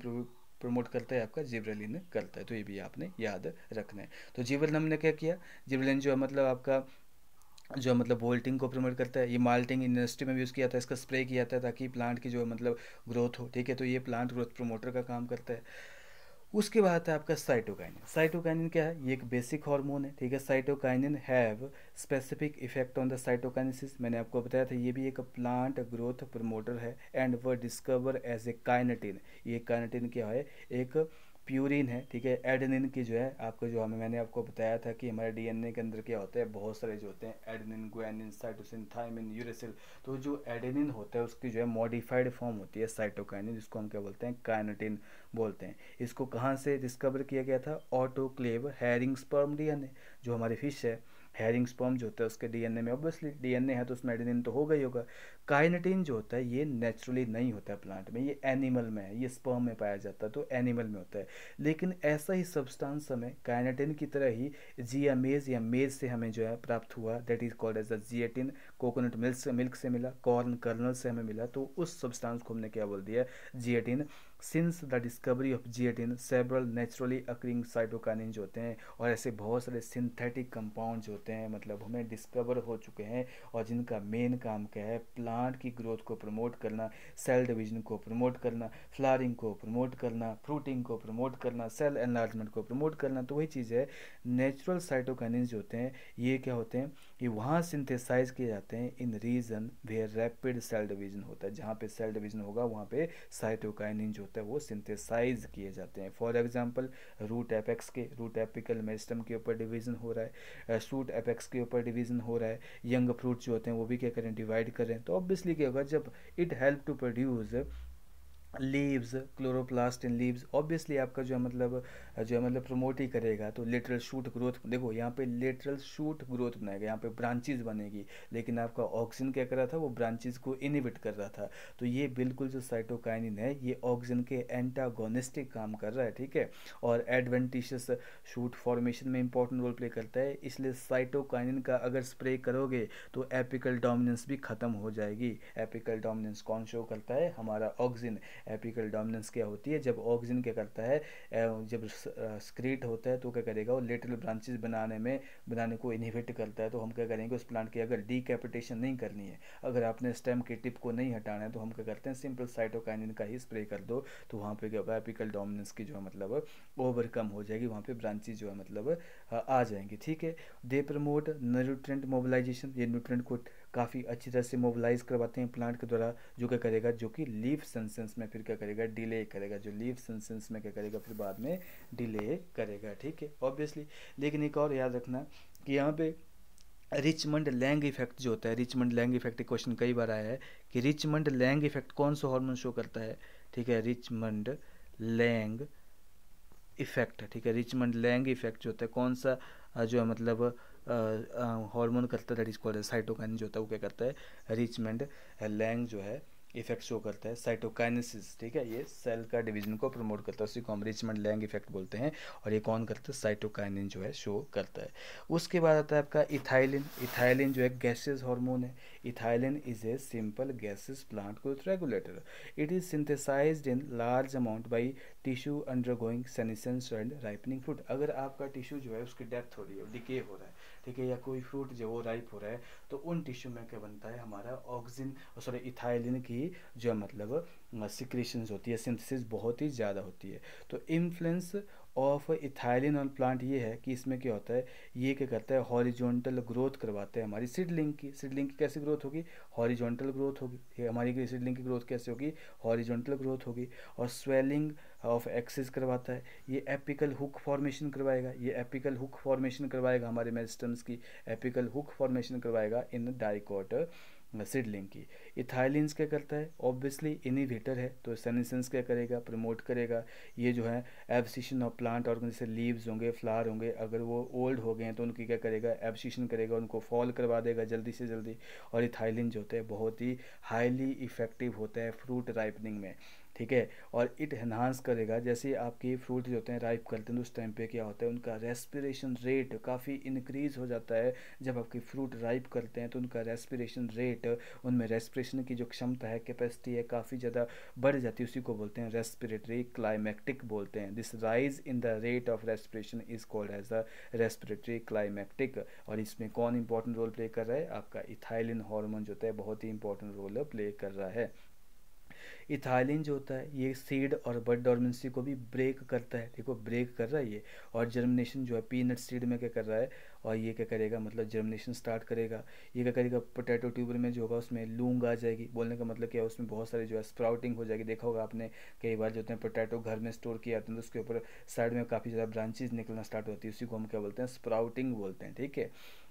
प्रमोट करता है आपका जिब्रेलिन करता है तो ये भी आपने याद रखना है तो जिब्रेलिन हमने क्या किया जिब्रेलिन जो है मतलब आपका जो मतलब वोल्टिंग को प्रमोट करता है ये माल्टिंग इंडस्ट्री में भी यूज़ किया जाता है इसका स्प्रे किया जाता है ताकि प्लांट की जो मतलब ग्रोथ हो ठीक है तो ये प्लांट ग्रोथ प्रोमोटर का काम करता है उसके बाद है आपका साइटोकाइनिन साइटोकाइनिन क्या है ये एक बेसिक हार्मोन है ठीक है cytokinin have specific effect on the cytokinesis मैंने आपको बताया था ये भी एक प्लांट ग्रोथ प्रमोटर है and were discover as a kinetin ये काइनेटिन क्या है एक प्यूरिन है ठीक है एडनिन की जो है आपको जो हमें मैंने आपको बताया था कि हमारे डीएनए के अंदर क्या होता है बहुत सारे जो होते हैं adenine guanine cytosine thymine uracil तो जो एडेनिन होता है उसकी जो है मॉडिफाइड फॉर्म होती है साइटोकाइनिन जिसको हम क्या बोलते हैं काइनोटिन बोलते हैं इसको कहाँ से डिस्कवर किया गया था ऑटोक्लेव हैरिंग स्पर्म डी जो हमारी फिश है हेयरिंग स्पर्म जो होता है उसके डीएनए में ऑब्वियसली डीएनए है तो उसमें एडिनिन तो होगा ही होगा काइनेटिन जो होता है ये नेचुरली नहीं होता है प्लांट में ये एनिमल में है ये स्पर्म में पाया जाता है तो एनिमल में होता है लेकिन ऐसा ही सब्सटेंस हमें काइनेटिन की तरह ही मेज या मेज से हमें जो है प्राप्त हुआ that is called as a zeatin coconut milk से मिल्क से मिला कॉर्न कर्नल से हमें मिला तो उस सब्सटेंस को हमने क्या बोल दिया zeatin since the discovery of zeatin several naturally occurring cytokinin जो होते हैं और ऐसे बहुत सारे सिंथेटिक कंपाउंड जो होते हैं मतलब हमें डिस्कवर हो चुके हैं और जिनका मेन काम क्या है प्लांट की ग्रोथ को प्रमोट करना सेल डिविजन को प्रमोट करना फ्लारिंग को प्रमोट करना फ्रूटिंग को प्रमोट करना सेल एनलार्जमेंट को प्रमोट करना तो वही चीज़ है नेचुरल साइटोकानिन जो होते हैं ये क्या होते हैं ये वहाँ सिंथेसाइज किए जाते हैं in region where rapid cell division होता है जहाँ पर सेल डिविजन होगा वहाँ पे साइटोकाइनिन जो होता है वो सिंथेसाइज किए जाते हैं फॉर एग्जांपल रूट एपेक्स के रूट एपिकल मेरिस्टम के ऊपर डिवीजन हो रहा है सूट एपेक्स के ऊपर डिवीजन हो रहा है यंग फ्रूट जो होते हैं वो भी क्या करें डिवाइड करें तो ऑब्वियसली क्या होगा जब it help to produce leaves chloroplast in leaves obviously आपका जो है मतलब जो है मतलब प्रमोट ही करेगा तो लेटरल शूट ग्रोथ देखो यहाँ पे लेटरल शूट ग्रोथ बनाएगा यहाँ पे ब्रांचेज बनेगी लेकिन आपका ऑक्सीजन क्या कर रहा था वो ब्रांचेज को इनिबिट कर रहा था तो ये बिल्कुल जो साइटोकाइनिन है ये ऑक्सीजन के एंटागोनिस्टिक काम कर रहा है ठीक है और एडवेंटिशियस शूट फॉर्मेशन में इंपॉर्टेंट रोल प्ले करता है इसलिए साइटोकाइनिन का अगर स्प्रे करोगे तो एपिकल डोमिनेंस भी खत्म हो जाएगी एपिकल डोमिनेंस कौन शो करता है हमारा ऑक्सीजन एपिकल डोमिनेंस क्या होती है जब ऑक्सीजन क्या करता है जब स्क्रीट होता है तो क्या करेगा वो लेटरल ब्रांचेज बनाने में बनाने को इनहिबिट करता है तो हम क्या करेंगे उस प्लांट की अगर डिकैपिटेशन नहीं करनी है अगर आपने स्टेम के टिप को नहीं हटाना है तो हम क्या करते हैं सिंपल साइटोकाइनिन का ही स्प्रे कर दो तो वहाँ पर क्या होगा एपिकल डोमिनेंस की जो है मतलब ओवरकम हो जाएगी वहाँ पर ब्रांचेज जो है मतलब आ जाएंगी ठीक है दे प्रमोट न्यूट्रेंट मोबिलाइजेशन ये न्यूट्रेंट को काफ़ी अच्छी तरह से मोबिलाइज करवाते हैं प्लांट के द्वारा जो क्या करेगा जो कि लीफ सेंसेंस में फिर क्या करेगा डिले करेगा जो लीफ सेंसेंस में क्या करेगा फिर बाद में डिले करेगा ठीक है ऑब्वियसली लेकिन एक और याद रखना कि यहाँ पे रिचमंड लैंग इफेक्ट जो होता है रिचमंड लैंग इफेक्ट क्वेश्चन कई बार आया है कि रिचमंड लैंग इफेक्ट कौन सा हार्मोन शो करता है ठीक है रिचमंड लैंग इफेक्ट ठीक है रिचमंड लैंग इफेक्ट जो होता है कौन सा जो है मतलब हार्मोन करता है दैट इज कॉल्ड साइटोकाइन जो होता है वो क्या करता है रिचमेंट लैंग जो है इफेक्ट शो करता है साइटोकाइनेसिस ठीक है ये सेल का डिवीजन को प्रमोट करता है उसी को हम रिचमेंट लैंग इफेक्ट बोलते हैं और ये कौन करता है साइटोकाइनिन जो है शो करता है उसके बाद आता है आपका इथाइलिन इथाइलिन जो है गैसेज हार्मोन है ethylene is a simple gaseous plant growth regulator it is synthesize in large amount by tissue undergoing senescence and ripening food अगर आपका टिश्यू जो है उसकी डेप्थ हो रही है डिके हो रहा है ठीक है या कोई फ्रूट जो वो राइप हो रहा है तो उन टिश्यू में क्या बनता है हमारा ऑक्सीजन सॉरी इथाइलिन की जो मतलब सिक्रेशंस uh, होती है सिंथेसिस बहुत ही ज़्यादा होती है तो influence of ethylene oil plant ये है कि इसमें क्या होता है ये क्या करता है हॉरिजॉन्टल ग्रोथ करवाते हैं हमारी सीडलिंग की सीडलिंग की कैसी ग्रोथ होगी हॉरिजॉन्टल ग्रोथ होगी हमारी सीडलिंग की ग्रोथ कैसे होगी हॉरिजॉन्टल ग्रोथ होगी और स्वेलिंग ऑफ एक्सिस करवाता है ये एपिकल हुक फॉर्मेशन करवाएगा ये एपिकल हुक फॉर्मेशन करवाएगा हमारे मेरिस्टम्स की एपिकल हुक फॉर्मेशन करवाएगा इन डाइकोट सीडलिंग की इथाइलिन्स क्या करता है ऑब्वियसली इनिवेटर है तो सनिसेंस क्या करेगा प्रमोट करेगा ये जो है एब्सिशन ऑफ प्लांट और जैसे लीव्स होंगे फ्लावर होंगे अगर वो ओल्ड हो गए हैं तो उनकी क्या करेगा एब्सिशन करेगा उनको फॉल करवा देगा जल्दी से जल्दी और इथाइलिन जो होता है बहुत ही हाईली इफेक्टिव होता है फ्रूट राइपनिंग में ठीक है और इट इन्हांस करेगा जैसे आपके फ्रूट जो होते हैं राइप करते हैं तो उस टाइम पे क्या होता है उनका रेस्पिरेशन रेट काफ़ी इंक्रीज़ हो जाता है जब आपके फ्रूट राइप करते हैं तो उनका रेस्पिरेशन रेट उनमें रेस्पिरेशन की जो क्षमता है कैपेसिटी है काफ़ी ज़्यादा बढ़ जाती है उसी को बोलते हैं रेस्पिरेटरी क्लाइमेक्टिक बोलते हैं this rise in the rate of respiration is called as the respiratory climacteric और इसमें कौन इंपॉर्टेंट रोल प्ले कर रहा है आपका इथाइलिन हॉर्मोन जो होता है बहुत ही इंपॉर्टेंट रोल प्ले कर रहा है इथाइलिन जो होता है ये सीड और बर्ड डॉर्मेंसी को भी ब्रेक करता है देखो ब्रेक कर रहा है ये और जर्मिनेशन जो है पीनट सीड में क्या कर रहा है और ये क्या करेगा मतलब जर्मिनेशन स्टार्ट करेगा ये क्या करेगा पोटैटो ट्यूबर में जो होगा उसमें लूंग आ जाएगी बोलने का मतलब क्या है उसमें बहुत सारे जो है स्प्राउटिंग हो जाएगी देखा होगा आपने कई बार जो होते हैं पोटैटो घर में स्टोर किया जाते हैं तो उसके ऊपर साइड में काफ़ी ज़्यादा ब्रांचेज निकलना स्टार्ट होती है उसी को हम क्या बोलते हैं स्प्राउटिंग बोलते हैं ठीक है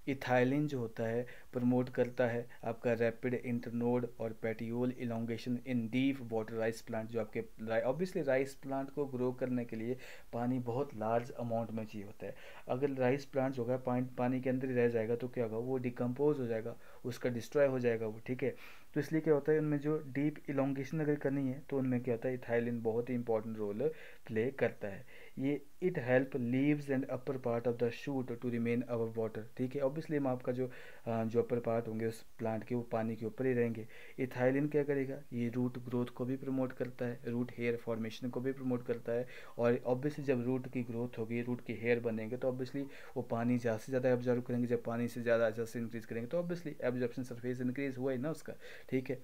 इथाइलिन जो होता है प्रमोट करता है आपका रैपिड इंटरनोड और petiole elongation in deep water rice plant जो आपके ऑब्वियसली राइस प्लांट को ग्रो करने के लिए पानी बहुत लार्ज अमाउंट में चाहिए होता है अगर राइस प्लांट जो होगा पानी पानी के अंदर ही रह जाएगा तो क्या होगा वो डिकम्पोज हो जाएगा उसका डिस्ट्रॉय हो जाएगा वो ठीक है तो इसलिए क्या होता है उनमें जो डीप इलोंगेशन अगर करनी है तो उनमें क्या होता है इथाइलिन बहुत ही इंपॉर्टेंट रोल प्ले करता है ये it help leaves and upper part of the shoot to remain above water ठीक है ऑब्वियसली हम आपका जो जो अपर पार्ट होंगे उस प्लांट के वो पानी के ऊपर ही रहेंगे ये थाइलिन क्या करेगा ये रूट ग्रोथ को भी प्रमोट करता है रूट हेयर फॉर्मेशन को भी प्रमोट करता है और ऑब्वियसली जब रूट की ग्रोथ होगी रूट के हेयर बनेंगे तो ऑब्वियसली वो पानी ज़्यादा से ज़्यादा एब्जॉर्व करेंगे जब पानी से ज़्यादा जैसे इंक्रीज करेंगे तो ऑब्वियसली एब्जॉर्प्शन सरफेस इंक्रीज हुआ ही ना उसका ठीक है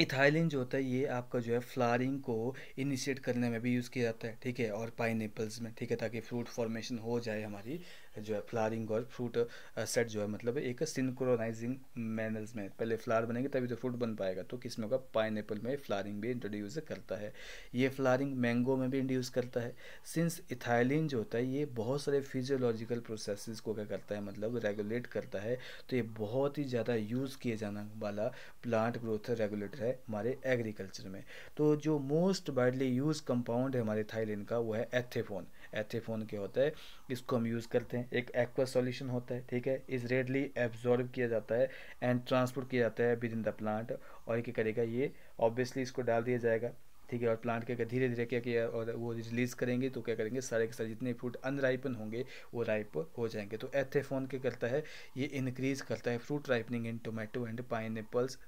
इथाइलिन जो होता है ये आपका जो है फ्लारिंग को इनिशिएट करने में भी यूज़ किया जाता है ठीक है और पाइन में ठीक है ताकि फ्रूट फॉर्मेशन हो जाए हमारी जो है फ्लारिंग और फ्रूट सेट जो है मतलब एक सिंक्रोनाइजिंग मैनर्स में पहले फ्लावर बनेंगे तभी तो फ्रूट बन पाएगा तो किसमें होगा पाइन में फ्लारिंग भी इंट्रोड्यूस करता है ये फ्लारिंग मैंगो में भी इंड्यूस करता है सिंस इथाइलिन जो होता है ये बहुत सारे फिजियोलॉजिकल प्रोसेस को क्या करता है मतलब रेगुलेट करता है तो ये बहुत ही ज़्यादा यूज़ किया जाने वाला प्लांट ग्रोथ रेगुलेटर है हमारे एग्रीकल्चर में तो जो मोस्ट वाइडली यूज कंपाउंड है हमारे इथाइलिन का वो है एथेफोन एथेफोन के होता है इसको हम यूज़ करते हैं एक एक्वा सॉल्यूशन होता है ठीक है इस रेडली एब्जॉर्ब किया जाता है एंड ट्रांसपोर्ट किया जाता है विद इन द प्लांट और क्या करेगा ये ऑब्वियसली इसको डाल दिया जाएगा ठीक है और प्लांट क्या धीरे धीरे क्या किया और वो रिलीज़ करेंगे तो क्या करेंगे सारे के सारे जितने फ्रूट अनराइपन होंगे वो राइप हो जाएंगे तो एथेफोन क्या करता है ये इंक्रीज़ करता है fruit ripening in tomato and pine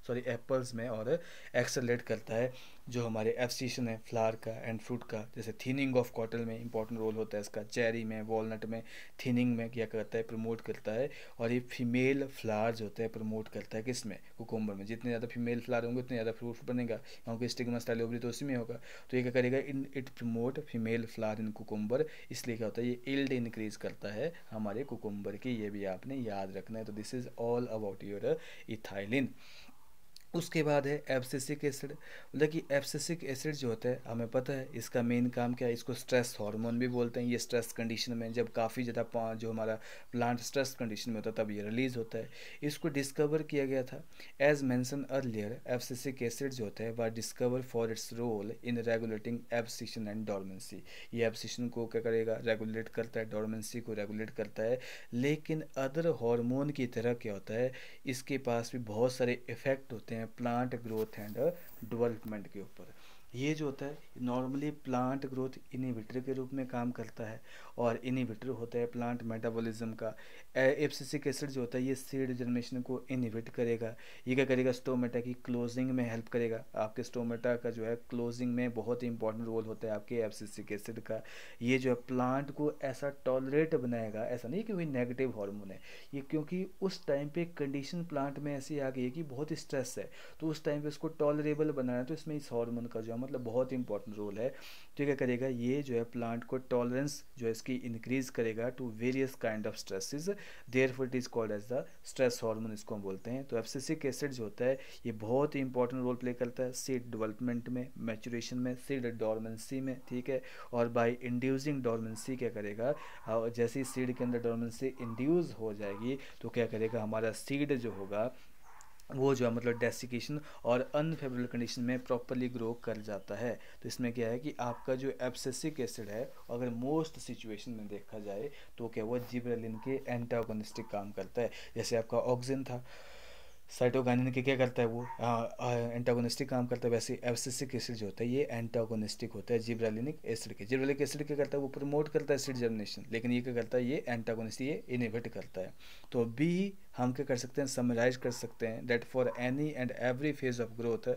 sorry apples में और एक्सलेट करता है जो हमारे एफ स्टेशन है फ्लावर का एंड फ्रूट का जैसे थीनिंग ऑफ कॉटल में इंपॉर्टेंट रोल होता है इसका चेरी में वॉलनट में थीनिंग में क्या करता है प्रमोट करता है और ये फीमेल जो होता है प्रमोट करता है किस में कुकुम्बर में जितने ज़्यादा फीमेल फ्लावर होंगे उतने ज़्यादा फ्रूट बनेगा क्योंकि स्टाइल स्टाइलोबरी तो उसी में होगा तो ये क्या करेगा in it promote female flower in cucumber इसलिए क्या होता है ये इल्ड इंक्रीज करता है हमारे कुकुम्बर की ये भी आपने याद रखना है तो this is all about your ethylene उसके बाद है एब्सिसिक एसिड मतलब कि एब्सिसिक एसिड जो होता है हमें पता है इसका मेन काम क्या है इसको स्ट्रेस हार्मोन भी बोलते हैं ये स्ट्रेस कंडीशन में जब काफ़ी ज़्यादा जो हमारा प्लांट स्ट्रेस कंडीशन में होता है तब ये रिलीज़ होता है इसको डिस्कवर किया गया था as mentioned earlier abscisic acid जो होता है वह discover for its role in regulating abscission and dormancy ये एब्सिशन को क्या करेगा रेगुलेट करता है डॉर्मेंसी को रेगुलेट करता है लेकिन अदर हॉर्मोन की तरह क्या होता है इसके पास भी बहुत सारे इफेक्ट होते हैं हैं प्लांट ग्रोथ एंड डेवलपमेंट के ऊपर ये जो होता है नॉर्मली प्लांट ग्रोथ इनिविटर के रूप में काम करता है और इनिविटर होता है प्लांट मेटाबॉलिज्म का एफसीसिक एसिड जो होता है ये सीड जनरेशन को इनिविट करेगा ये क्या करेगा स्टोमेटा की क्लोजिंग में हेल्प करेगा आपके स्टोमेटा का जो है क्लोजिंग में बहुत ही इंपॉर्टेंट रोल होता है आपके एफसीसिक एसिड का ये जो है प्लांट को ऐसा टॉलरेट बनाएगा ऐसा नहीं क्योंकि नेगेटिव हॉर्मोन है ये क्योंकि उस टाइम पर कंडीशन प्लांट में ऐसी आ गई है कि बहुत स्ट्रेस है तो उस टाइम पर उसको टॉलरेबल बनाना है तो इसमें इस हॉर्मोन का जो है मतलब बहुत इंपॉर्टेंट रोल है तो क्या करेगा ये जो है प्लांट को टॉलरेंस जो है इसकी इंक्रीज करेगा to various kind of stresses therefore it is called as the stress hormone इसको हम बोलते हैं तो एफसेसिक एसिड जो होता है ये बहुत ही इंपॉर्टेंट रोल प्ले करता है सीड डेवलपमेंट में मैचुरेशन में सीड डॉर्मेंसी में ठीक है और बाई इंड्यूसिंग डॉर्मेंसी क्या करेगा हाँ, जैसे सीड के अंदर डॉर्मेंसी इंड्यूज हो जाएगी तो क्या करेगा हमारा सीड जो होगा वो जो है मतलब डेसिकेशन और अनफेवरेबल कंडीशन में प्रॉपरली ग्रो कर जाता है तो इसमें क्या है कि आपका जो एब्सेसिक एसिड है अगर मोस्ट सिचुएशन में देखा जाए तो क्या वो जिब्रेलिन के एंटागोनिस्टिक काम करता है जैसे आपका ऑक्सीजन था साइटोगानिन के क्या करता है वो एंटागोनिस्टिक काम करता है वैसे एवसिसिक एसिड जो होता है ये एंटागोनिस्टिक होता है जिब्रालिनिक एसिड के जिब्रालिक एसिड क्या करता है वो प्रमोट करता है एसिड जर्मिनेशन लेकिन ये क्या करता है ये एंटागोनिस्टिक ये इनिवेट करता है तो बी हम क्या कर सकते हैं समराइज कर सकते हैं that for any and every phase of growth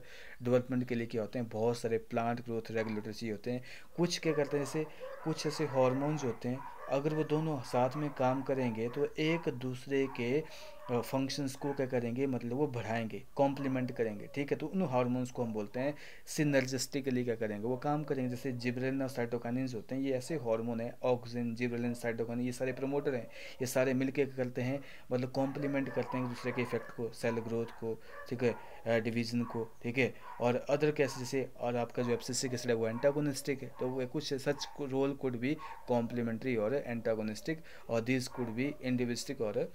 development के लिए क्या होते हैं बहुत सारे प्लांट ग्रोथ रेगुलेटर चाहिए होते हैं कुछ क्या करते हैं जैसे कुछ ऐसे हॉर्मोन्स होते हैं अगर वो दोनों साथ में काम करेंगे तो एक दूसरे के फंक्शंस को क्या करेंगे मतलब वो बढ़ाएंगे कॉम्प्लीमेंट करेंगे ठीक है तो उन हार्मोन्स को हम बोलते हैं सिनर्जिस्टिकली क्या करेंगे वो काम करेंगे जैसे जिब्रेलिन और साइटोकानिन्स होते हैं ये ऐसे हार्मोन है ऑक्सीजन जिब्रेलिन साइटोकानिन ये सारे प्रमोटर हैं ये सारे मिल करते हैं मतलब कॉम्प्लीमेंट करते हैं दूसरे के इफेक्ट को सेल ग्रोथ को ठीक है डिवीजन को ठीक है और अदर कैसे जैसे और आपका जो एब्सिस्टिक इसलिए वो एंटागोनिस्टिक है तो वो कुछ such role could be complementary और एंटागोनिस्टिक और दिस कुड भी इंडिविस्टिक और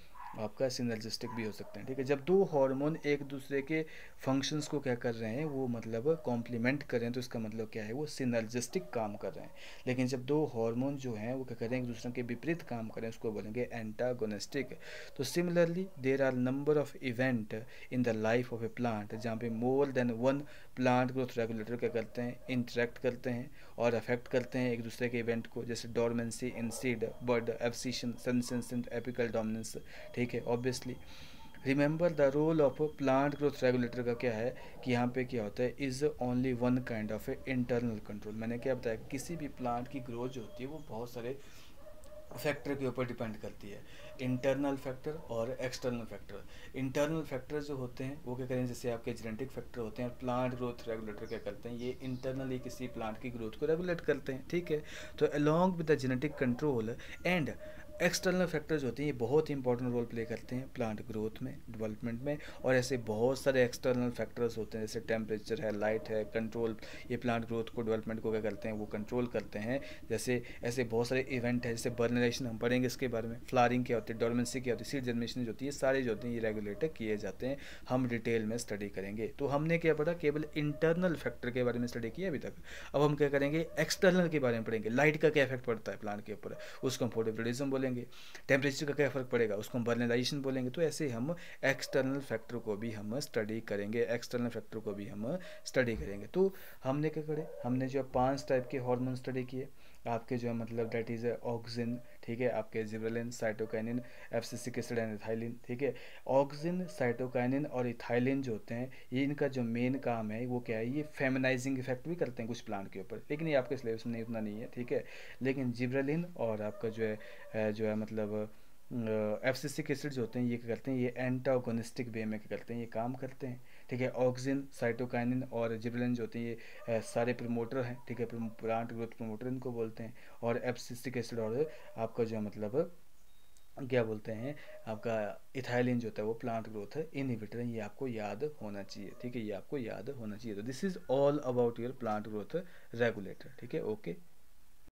आपका सिनर्जिस्टिक भी हो सकते हैं ठीक है जब दो हार्मोन एक दूसरे के फंक्शंस को क्या कर रहे हैं वो मतलब कॉम्प्लीमेंट कर रहे हैं तो इसका मतलब क्या है वो सिनर्जिस्टिक काम कर रहे हैं लेकिन जब दो हार्मोन जो हैं वो क्या कर रहे हैं एक दूसरे के विपरीत काम कर रहे हैं उसको बोलेंगे एंटागोनिस्टिक तो similarly there are number of event in the life of a plant जहाँ पे more than one plant growth regulator क्या करते हैं इंटरेक्ट करते हैं और अफेक्ट करते हैं एक दूसरे के इवेंट को जैसे dormancy in seed bud abscission senescence apical dominance ठीक है obviously remember the role of plant growth regulator का क्या है कि यहाँ पे क्या होता है is only one kind of a internal control मैंने क्या बताया किसी भी प्लांट की ग्रोथ जो होती है वो बहुत सारे फैक्टर के ऊपर डिपेंड करती है इंटरनल फैक्टर और एक्सटर्नल फैक्टर इंटरनल फैक्टर जो होते हैं वो क्या करें जैसे आपके जेनेटिक फैक्टर होते हैं प्लांट ग्रोथ रेगुलेटर क्या करते हैं ये इंटरनली किसी प्लांट की ग्रोथ को रेगुलेट करते हैं ठीक है तो along with the genetic control and external factors होते हैं ये बहुत ही इंपॉर्टेंट रोल प्ले करते हैं प्लांट ग्रोथ में डेवलपमेंट में और ऐसे बहुत सारे एक्सटर्नल फैक्टर्स होते हैं जैसे टेम्परेचर है लाइट है कंट्रोल ये प्लांट ग्रोथ को डेवलपमेंट को क्या करते हैं वो कंट्रोल करते हैं जैसे ऐसे बहुत सारे इवेंट है जैसे बर्नलाइजेशन हम पढ़ेंगे इसके बारे में फ्लारिंग क्या होती है डोरमेंसी क्या होती है सीड जनरेशन जो होती है सारे जो होते हैं ये रेगुलेट किए जाते हैं हम डिटेल में स्टडी करेंगे तो हमने क्या पढ़ा केवल इंटरनल फैक्टर के बारे में स्टडी किया अभी तक अब हम क्या करेंगे एक्सटर्नल के बारे में पढ़ेंगे लाइट का क्या इफेक्ट पड़ता है प्लांट के ऊपर उसको हम फोटोप्रोडिज्म बोले बोलेंगे टेम्परेचर का क्या फ़र्क पड़ेगा उसको हम बर्नलाइजेशन बोलेंगे तो ऐसे हम एक्सटर्नल फैक्टर को भी हम स्टडी करेंगे एक्सटर्नल फैक्टर को भी हम स्टडी करेंगे तो हमने क्या करे हमने जो पांच टाइप के हार्मोन स्टडी किए आपके जो है मतलब डेट इज़ ऑक्सीजन ठीक है आपके जिब्रेलिन साइटोकाइनिन एंड इथाइलिन ठीक है ऑक्सिन साइटोकाइनिन और इथाइलिन जो होते हैं ये इनका जो मेन काम है वो क्या है ये फेमनाइजिंग इफेक्ट भी करते हैं कुछ प्लांट के ऊपर लेकिन ये आपके सिलेबस में इतना उतना नहीं है ठीक है लेकिन जिब्रेलिन और आपका जो है जो है मतलब एफ सी एसिड जो होते हैं ये करते हैं ये एंटागोनिस्टिक वे में करते हैं ये काम करते हैं ठीक है ऑक्सीजन साइटोकाइनिन और जिब्रेलिन जो होते हैं ये सारे प्रमोटर हैं ठीक है प्लांट ग्रोथ प्रमोटर इनको बोलते हैं और एपसिस्टिक एसिड और आपका जो मतलब क्या बोलते हैं आपका इथाइलिन जो होता है वो प्लांट ग्रोथ है इनहिबिटर है ये आपको याद होना चाहिए ठीक है ये आपको याद होना चाहिए तो this is all about your plant growth regulator ठीक है ओके